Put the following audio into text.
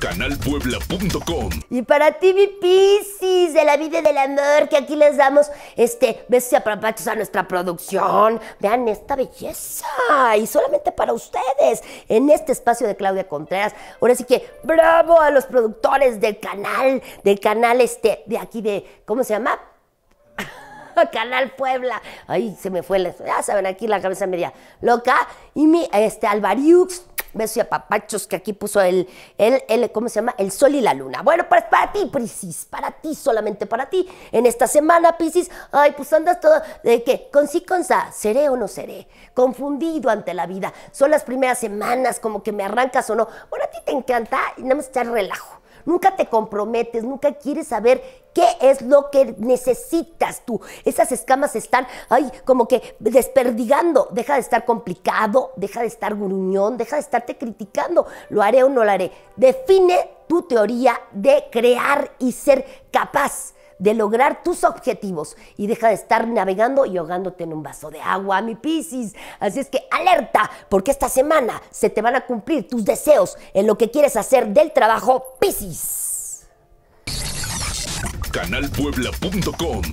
canalpuebla.com. Y para ti, mi Piscis, de la vida y del amor, que aquí les damos este besos y a nuestra producción. Vean esta belleza. Y solamente para ustedes, en este espacio de Claudia Contreras. Ahora sí que, bravo a los productores del canal, del canal este, de aquí de, ¿cómo se llama? Canal Puebla. Ay, se me fue, la, ya saben, aquí la cabeza media loca. Y mi, este, Alvariux, besos y apapachos que aquí puso el, el, el, ¿cómo se llama? El sol y la luna. Bueno, pues para ti, Piscis, para ti, solamente para ti. En esta semana, Piscis, ay, pues andas todo, ¿de qué? Con sí, con sa, seré o no seré, confundido ante la vida. Son las primeras semanas, como que me arrancas o no. Bueno, a ti te encanta, y nada más echar relajo nunca te comprometes, nunca quieres saber qué es lo que necesitas tú. Esas escamas están, ay, como que desperdigando. Deja de estar complicado, deja de estar gruñón, deja de estarte criticando. ¿Lo haré o no lo haré? Define tu teoría de crear y ser capaz de lograr tus objetivos y deja de estar navegando y ahogándote en un vaso de agua, mi Piscis. Así es que alerta, porque esta semana se te van a cumplir tus deseos en lo que quieres hacer del trabajo, Piscis. Canalpuebla.com